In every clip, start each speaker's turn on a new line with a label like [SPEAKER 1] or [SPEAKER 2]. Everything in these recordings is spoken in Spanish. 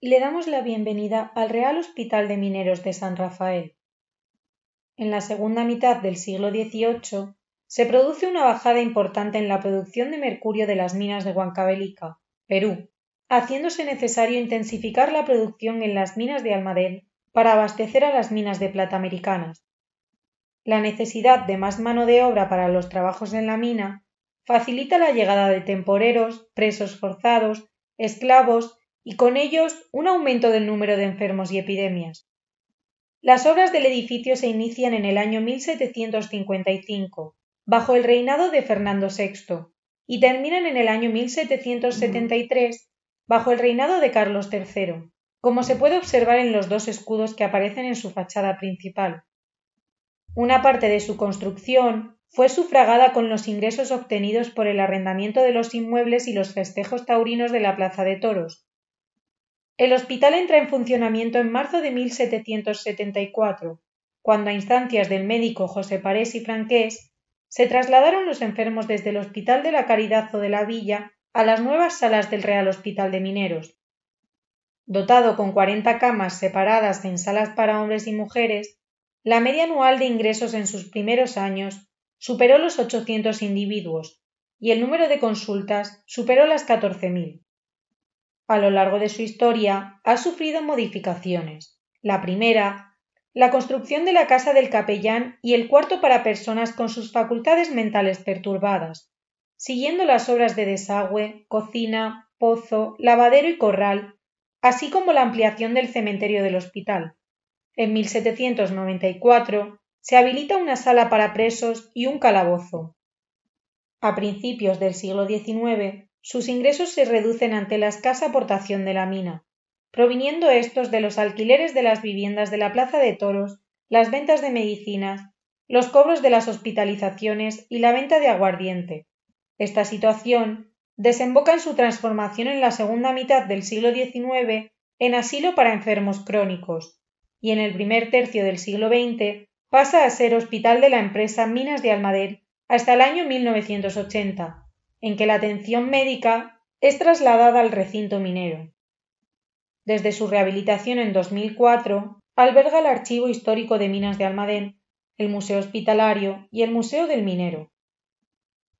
[SPEAKER 1] le damos la bienvenida al Real Hospital de Mineros de San Rafael. En la segunda mitad del siglo XVIII se produce una bajada importante en la producción de mercurio de las minas de Huancavelica, Perú, haciéndose necesario intensificar la producción en las minas de Almadén para abastecer a las minas de plata americanas. La necesidad de más mano de obra para los trabajos en la mina facilita la llegada de temporeros, presos forzados, esclavos y con ellos un aumento del número de enfermos y epidemias. Las obras del edificio se inician en el año 1755, bajo el reinado de Fernando VI, y terminan en el año 1773, bajo el reinado de Carlos III, como se puede observar en los dos escudos que aparecen en su fachada principal. Una parte de su construcción fue sufragada con los ingresos obtenidos por el arrendamiento de los inmuebles y los festejos taurinos de la Plaza de Toros, el hospital entra en funcionamiento en marzo de 1774, cuando a instancias del médico José Parés y Franqués se trasladaron los enfermos desde el Hospital de la Caridad o de la Villa a las nuevas salas del Real Hospital de Mineros. Dotado con 40 camas separadas en salas para hombres y mujeres, la media anual de ingresos en sus primeros años superó los 800 individuos y el número de consultas superó las 14.000 a lo largo de su historia, ha sufrido modificaciones. La primera, la construcción de la casa del capellán y el cuarto para personas con sus facultades mentales perturbadas, siguiendo las obras de desagüe, cocina, pozo, lavadero y corral, así como la ampliación del cementerio del hospital. En 1794 se habilita una sala para presos y un calabozo. A principios del siglo XIX sus ingresos se reducen ante la escasa aportación de la mina, proviniendo estos de los alquileres de las viviendas de la Plaza de Toros, las ventas de medicinas, los cobros de las hospitalizaciones y la venta de aguardiente. Esta situación desemboca en su transformación en la segunda mitad del siglo XIX en asilo para enfermos crónicos, y en el primer tercio del siglo XX pasa a ser hospital de la empresa Minas de Almadén hasta el año 1980, en que la atención médica es trasladada al recinto minero. Desde su rehabilitación en 2004, alberga el Archivo Histórico de Minas de Almadén, el Museo Hospitalario y el Museo del Minero.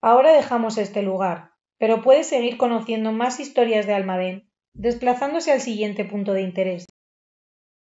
[SPEAKER 1] Ahora dejamos este lugar, pero puede seguir conociendo más historias de Almadén desplazándose al siguiente punto de interés.